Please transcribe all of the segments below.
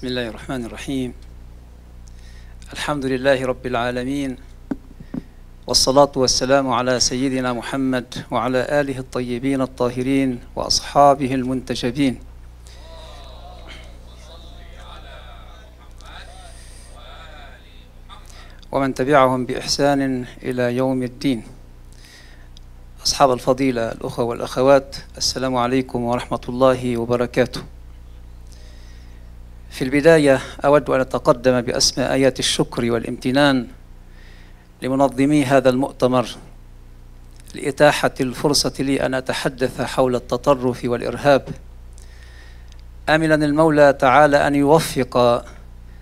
بسم الله الرحمن الرحيم الحمد لله رب العالمين والصلاة والسلام على سيدنا محمد وعلى آله الطيبين الطاهرين وأصحابه المنتجبين ومن تبعهم بإحسان إلى يوم الدين أصحاب الفضيلة الأخوة والأخوات السلام عليكم ورحمة الله وبركاته في البداية أود أن أتقدم بأسماء آيات الشكر والامتنان لمنظمي هذا المؤتمر لإتاحة الفرصة لي أن أتحدث حول التطرف والإرهاب آملا المولى تعالى أن يوفق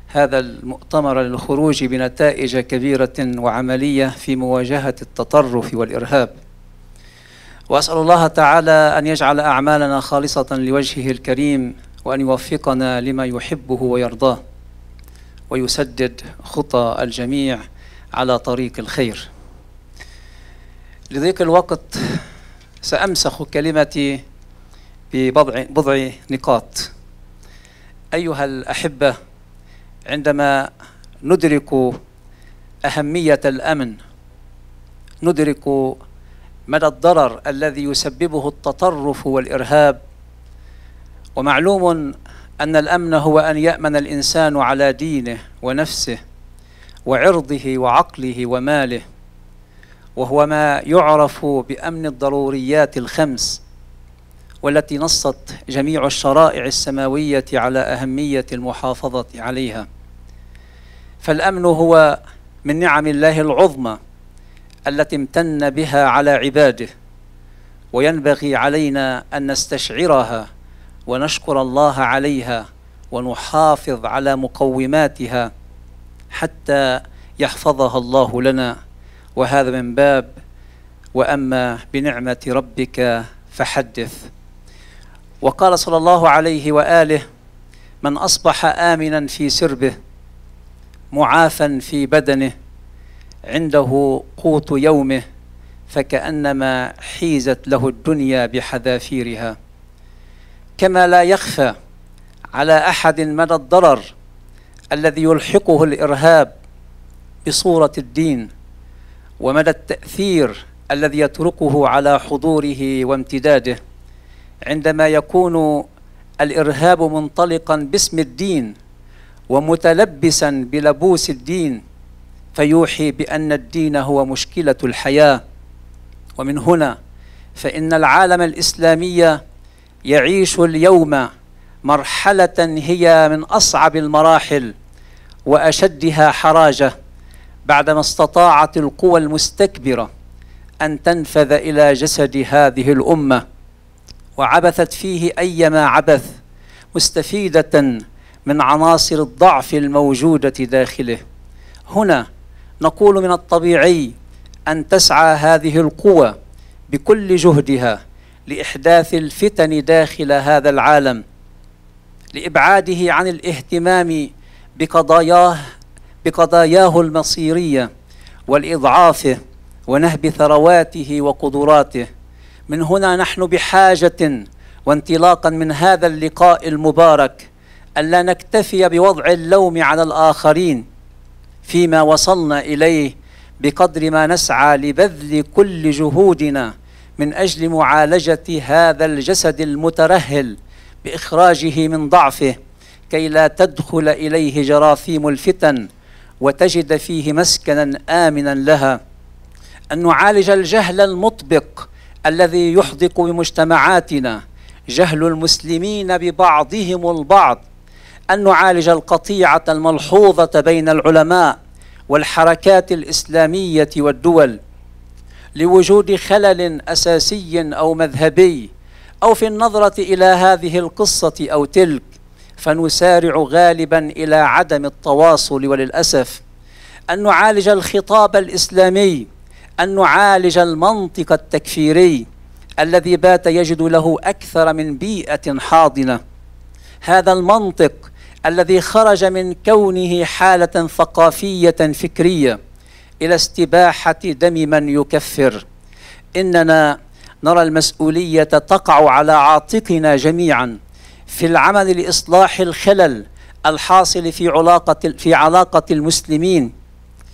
هذا المؤتمر للخروج بنتائج كبيرة وعملية في مواجهة التطرف والإرهاب وأسأل الله تعالى أن يجعل أعمالنا خالصة لوجهه الكريم وأن يوفقنا لما يحبه ويرضاه ويسدد خطى الجميع على طريق الخير لضيق الوقت سأمسخ كلمتي ببضع بضع نقاط أيها الأحبة عندما ندرك أهمية الأمن ندرك مدى الضرر الذي يسببه التطرف والإرهاب ومعلوم أن الأمن هو أن يأمن الإنسان على دينه ونفسه وعرضه وعقله وماله وهو ما يعرف بأمن الضروريات الخمس والتي نصت جميع الشرائع السماوية على أهمية المحافظة عليها فالأمن هو من نعم الله العظمى التي امتن بها على عباده وينبغي علينا أن نستشعرها ونشكر الله عليها ونحافظ على مقوماتها حتى يحفظها الله لنا وهذا من باب واما بنعمه ربك فحدث وقال صلى الله عليه واله من اصبح امنا في سربه معافا في بدنه عنده قوت يومه فكانما حيزت له الدنيا بحذافيرها كما لا يخفى على احد مدى الضرر الذي يلحقه الارهاب بصوره الدين ومدى التاثير الذي يتركه على حضوره وامتداده عندما يكون الارهاب منطلقا باسم الدين ومتلبسا بلبوس الدين فيوحي بان الدين هو مشكله الحياه ومن هنا فان العالم الاسلامي يعيش اليوم مرحلة هي من أصعب المراحل وأشدها حراجة بعدما استطاعت القوى المستكبرة أن تنفذ إلى جسد هذه الأمة وعبثت فيه أيما عبث مستفيدة من عناصر الضعف الموجودة داخله هنا نقول من الطبيعي أن تسعى هذه القوى بكل جهدها لإحداث الفتن داخل هذا العالم لإبعاده عن الاهتمام بقضاياه بقضاياه المصيرية والإضعاف ونهب ثرواته وقدراته من هنا نحن بحاجة وانطلاقا من هذا اللقاء المبارك ألا نكتفي بوضع اللوم على الآخرين فيما وصلنا إليه بقدر ما نسعى لبذل كل جهودنا من اجل معالجه هذا الجسد المترهل باخراجه من ضعفه كي لا تدخل اليه جراثيم الفتن وتجد فيه مسكنا امنا لها ان نعالج الجهل المطبق الذي يحدق بمجتمعاتنا جهل المسلمين ببعضهم البعض ان نعالج القطيعه الملحوظه بين العلماء والحركات الاسلاميه والدول لوجود خلل اساسي او مذهبي او في النظره الى هذه القصه او تلك فنسارع غالبا الى عدم التواصل وللاسف ان نعالج الخطاب الاسلامي ان نعالج المنطق التكفيري الذي بات يجد له اكثر من بيئه حاضنه هذا المنطق الذي خرج من كونه حاله ثقافيه فكريه إلى استباحة دم من يكفر إننا نرى المسؤولية تقع على عاتقنا جميعا في العمل لإصلاح الخلل الحاصل في علاقة في علاقة المسلمين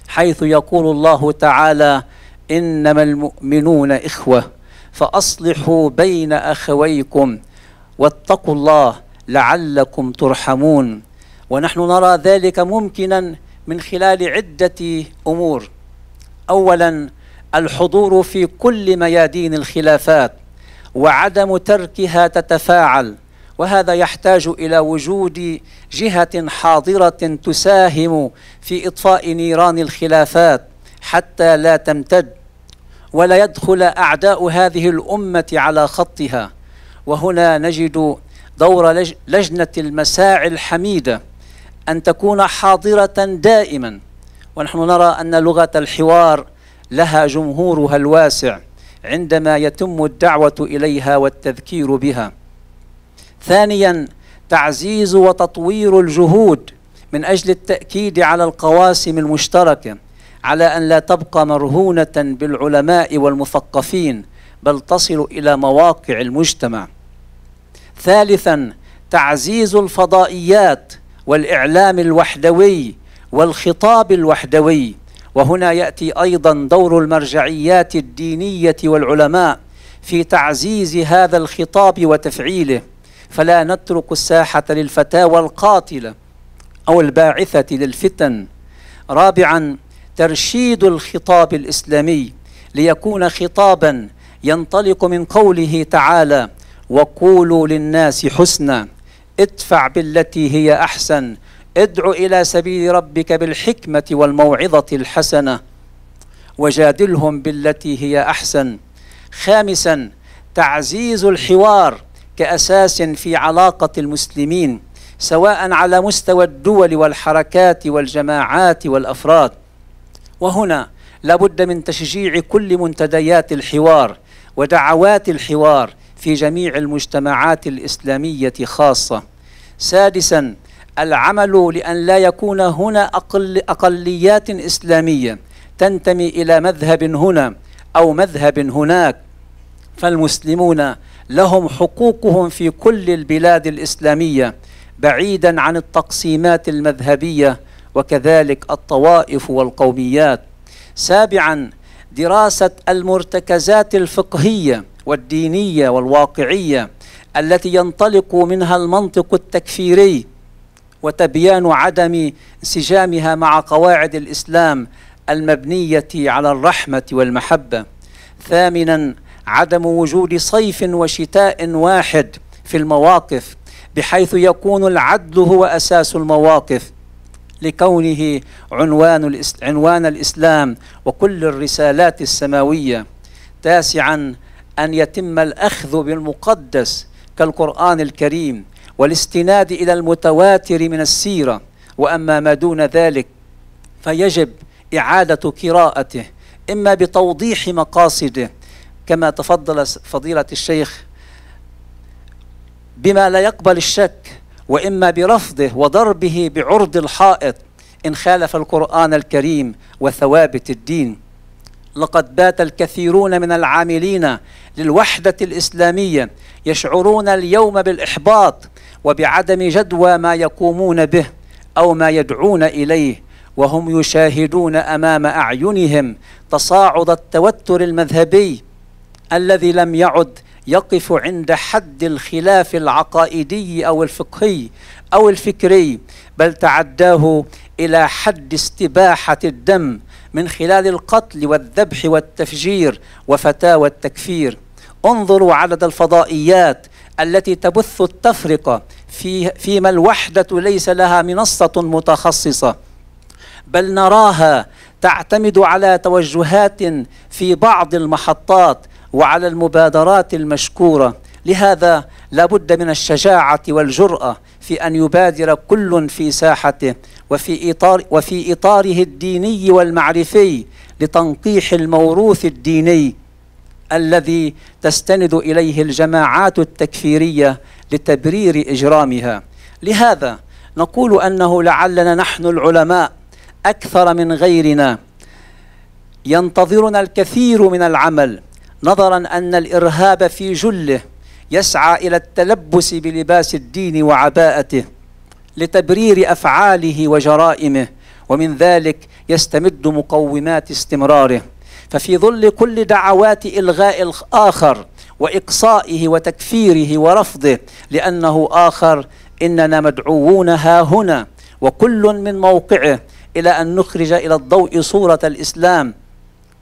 حيث يقول الله تعالى إنما المؤمنون إخوة فأصلحوا بين أخويكم واتقوا الله لعلكم ترحمون ونحن نرى ذلك ممكنا من خلال عدة أمور اولا الحضور في كل ميادين الخلافات وعدم تركها تتفاعل وهذا يحتاج الى وجود جهه حاضره تساهم في اطفاء نيران الخلافات حتى لا تمتد ولا يدخل اعداء هذه الامه على خطها وهنا نجد دور لجنه المساعي الحميده ان تكون حاضره دائما ونحن نرى أن لغة الحوار لها جمهورها الواسع عندما يتم الدعوة إليها والتذكير بها ثانيا تعزيز وتطوير الجهود من أجل التأكيد على القواسم المشتركة على أن لا تبقى مرهونة بالعلماء والمثقفين بل تصل إلى مواقع المجتمع ثالثا تعزيز الفضائيات والإعلام الوحدوي والخطاب الوحدوي وهنا ياتي ايضا دور المرجعيات الدينيه والعلماء في تعزيز هذا الخطاب وتفعيله فلا نترك الساحه للفتاوى القاتله او الباعثه للفتن رابعا ترشيد الخطاب الاسلامي ليكون خطابا ينطلق من قوله تعالى وقولوا للناس حسنا ادفع بالتي هي احسن ادع إلى سبيل ربك بالحكمة والموعظة الحسنة وجادلهم بالتي هي أحسن خامسا تعزيز الحوار كأساس في علاقة المسلمين سواء على مستوى الدول والحركات والجماعات والأفراد وهنا لابد من تشجيع كل منتديات الحوار ودعوات الحوار في جميع المجتمعات الإسلامية خاصة سادساً العمل لأن لا يكون هنا أقل أقليات إسلامية تنتمي إلى مذهب هنا أو مذهب هناك فالمسلمون لهم حقوقهم في كل البلاد الإسلامية بعيدا عن التقسيمات المذهبية وكذلك الطوائف والقوميات سابعا دراسة المرتكزات الفقهية والدينية والواقعية التي ينطلق منها المنطق التكفيري وتبيان عدم انسجامها مع قواعد الاسلام المبنيه على الرحمه والمحبه ثامنا عدم وجود صيف وشتاء واحد في المواقف بحيث يكون العدل هو اساس المواقف لكونه عنوان عنوان الاسلام وكل الرسالات السماويه تاسعا ان يتم الاخذ بالمقدس كالقران الكريم والاستناد إلى المتواتر من السيرة وأما ما دون ذلك فيجب إعادة قراءته إما بتوضيح مقاصده كما تفضل فضيلة الشيخ بما لا يقبل الشك وإما برفضه وضربه بعرض الحائط إن خالف القرآن الكريم وثوابت الدين لقد بات الكثيرون من العاملين للوحدة الإسلامية يشعرون اليوم بالإحباط وبعدم جدوى ما يقومون به أو ما يدعون إليه وهم يشاهدون أمام أعينهم تصاعد التوتر المذهبي الذي لم يعد يقف عند حد الخلاف العقائدي او الفقهي او الفكري بل تعداه الى حد استباحه الدم من خلال القتل والذبح والتفجير وفتاوى التكفير انظروا عدد الفضائيات التي تبث التفرقه في فيما الوحده ليس لها منصه متخصصه بل نراها تعتمد على توجهات في بعض المحطات وعلى المبادرات المشكوره لهذا لا بد من الشجاعة والجرأة في أن يبادر كل في ساحته وفي إطار وفي إطاره الديني والمعرفي لتنقيح الموروث الديني الذي تستند إليه الجماعات التكفيرية لتبرير إجرامها لهذا نقول أنه لعلنا نحن العلماء أكثر من غيرنا ينتظرنا الكثير من العمل نظرا أن الإرهاب في جله يسعى إلى التلبس بلباس الدين وعباءته لتبرير أفعاله وجرائمه ومن ذلك يستمد مقومات استمراره ففي ظل كل دعوات إلغاء الآخر وإقصائه وتكفيره ورفضه لأنه آخر إننا مدعوون ها هنا وكل من موقعه إلى أن نخرج إلى الضوء صورة الإسلام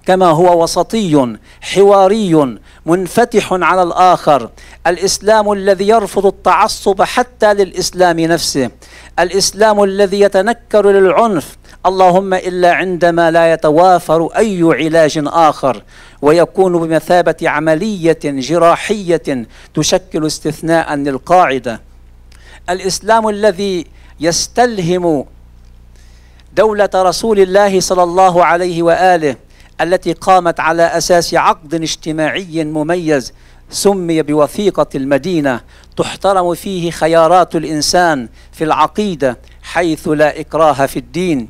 كما هو وسطي حواري منفتح على الآخر الإسلام الذي يرفض التعصب حتى للإسلام نفسه الإسلام الذي يتنكر للعنف اللهم إلا عندما لا يتوافر أي علاج آخر ويكون بمثابة عملية جراحية تشكل استثناء للقاعدة الإسلام الذي يستلهم دولة رسول الله صلى الله عليه وآله التي قامت على أساس عقد اجتماعي مميز سمي بوثيقة المدينة تحترم فيه خيارات الإنسان في العقيدة حيث لا إكراه في الدين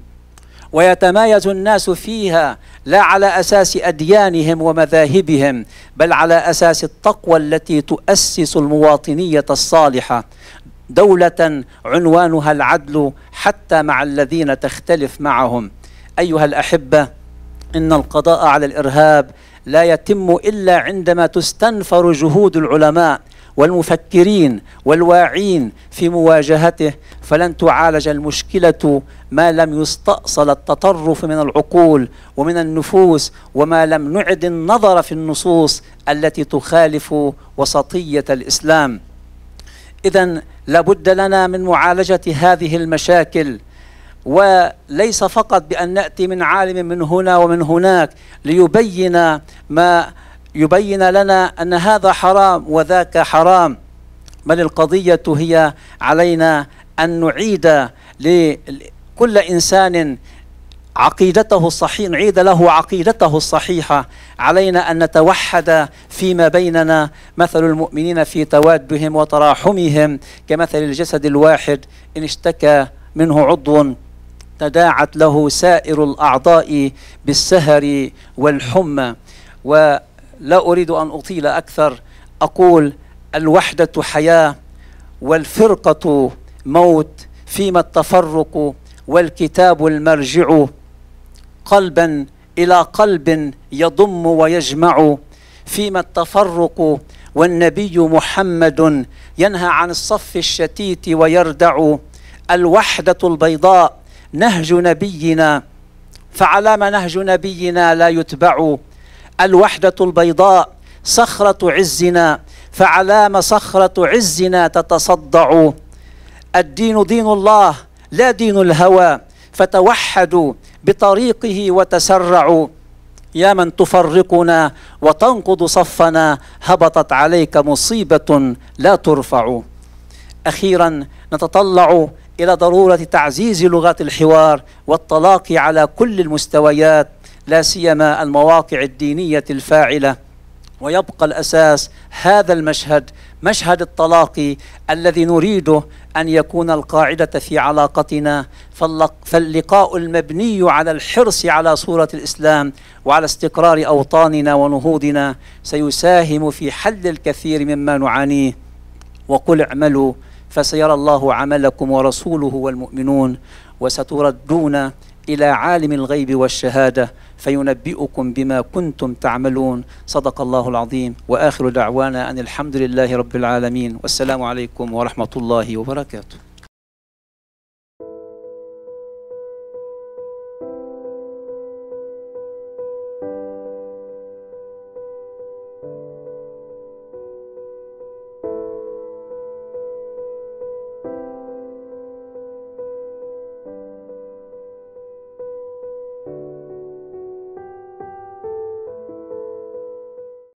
ويتمايز الناس فيها لا على أساس أديانهم ومذاهبهم بل على أساس التقوى التي تؤسس المواطنية الصالحة دولة عنوانها العدل حتى مع الذين تختلف معهم أيها الأحبة إن القضاء على الإرهاب لا يتم إلا عندما تستنفر جهود العلماء والمفكرين والواعين في مواجهته فلن تعالج المشكله ما لم يستأصل التطرف من العقول ومن النفوس وما لم نعد النظر في النصوص التي تخالف وسطيه الاسلام اذا لابد لنا من معالجه هذه المشاكل وليس فقط بأن نأتي من عالم من هنا ومن هناك ليبين ما يبين لنا أن هذا حرام وذاك حرام بل القضية هي علينا أن نعيد لكل إنسان عقيدته الصحيحة نعيد له عقيدته الصحيحة علينا أن نتوحد فيما بيننا مثل المؤمنين في توادهم وتراحمهم كمثل الجسد الواحد إن اشتكى منه عضو تداعت له سائر الأعضاء بالسهر والحمى ولا أريد أن أطيل أكثر أقول الوحدة حياة والفرقة موت فيما التفرق والكتاب المرجع قلبا إلى قلب يضم ويجمع فيما التفرق والنبي محمد ينهى عن الصف الشتيت ويردع الوحدة البيضاء نهج نبينا فعلام نهج نبينا لا يتبع الوحدة البيضاء صخرة عزنا فعلام صخرة عزنا تتصدع الدين دين الله لا دين الهوى فتوحدوا بطريقه وتسرعوا يا من تفرقنا وتنقض صفنا هبطت عليك مصيبة لا ترفع أخيرا نتطلع إلى ضرورة تعزيز لغات الحوار والتلاقي على كل المستويات لا سيما المواقع الدينية الفاعلة ويبقى الأساس هذا المشهد مشهد التلاقي الذي نريده أن يكون القاعدة في علاقتنا فاللقاء المبني على الحرص على صورة الإسلام وعلى استقرار أوطاننا ونهوضنا سيساهم في حل الكثير مما نعانيه وقل اعملوا فسيرى الله عملكم ورسوله والمؤمنون وستردون إلى عالم الغيب والشهادة فينبئكم بما كنتم تعملون صدق الله العظيم وآخر دعوانا أن الحمد لله رب العالمين والسلام عليكم ورحمة الله وبركاته